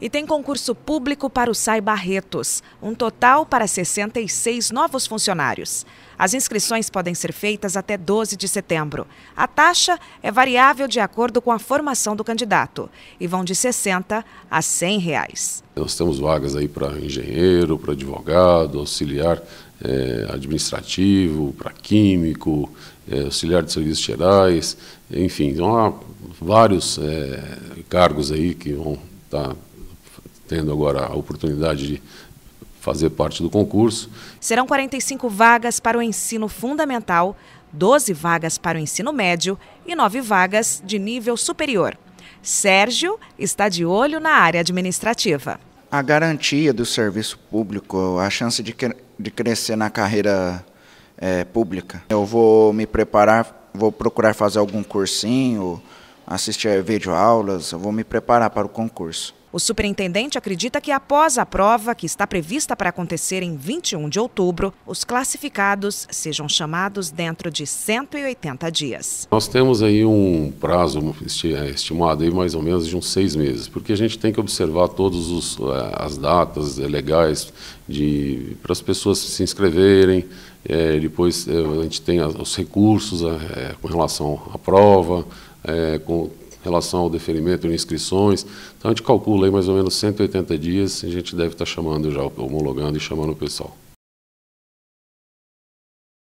E tem concurso público para o SAI Barretos, um total para 66 novos funcionários. As inscrições podem ser feitas até 12 de setembro. A taxa é variável de acordo com a formação do candidato e vão de 60 a 100 reais. Nós temos vagas aí para engenheiro, para advogado, auxiliar é, administrativo, para químico, é, auxiliar de serviços gerais, enfim, então há vários é, cargos aí que vão estar tá tendo agora a oportunidade de fazer parte do concurso. Serão 45 vagas para o ensino fundamental, 12 vagas para o ensino médio e 9 vagas de nível superior. Sérgio está de olho na área administrativa. A garantia do serviço público, a chance de, cre de crescer na carreira é, pública. Eu vou me preparar, vou procurar fazer algum cursinho, assistir videoaulas, eu vou me preparar para o concurso. O superintendente acredita que após a prova, que está prevista para acontecer em 21 de outubro, os classificados sejam chamados dentro de 180 dias. Nós temos aí um prazo estimado aí mais ou menos de uns seis meses, porque a gente tem que observar todas eh, as datas legais de, para as pessoas se inscreverem, é, depois é, a gente tem os recursos é, com relação à prova, é, com relação ao deferimento de inscrições. Então a gente calcula aí mais ou menos 180 dias, a gente deve estar tá chamando já, homologando e chamando o pessoal.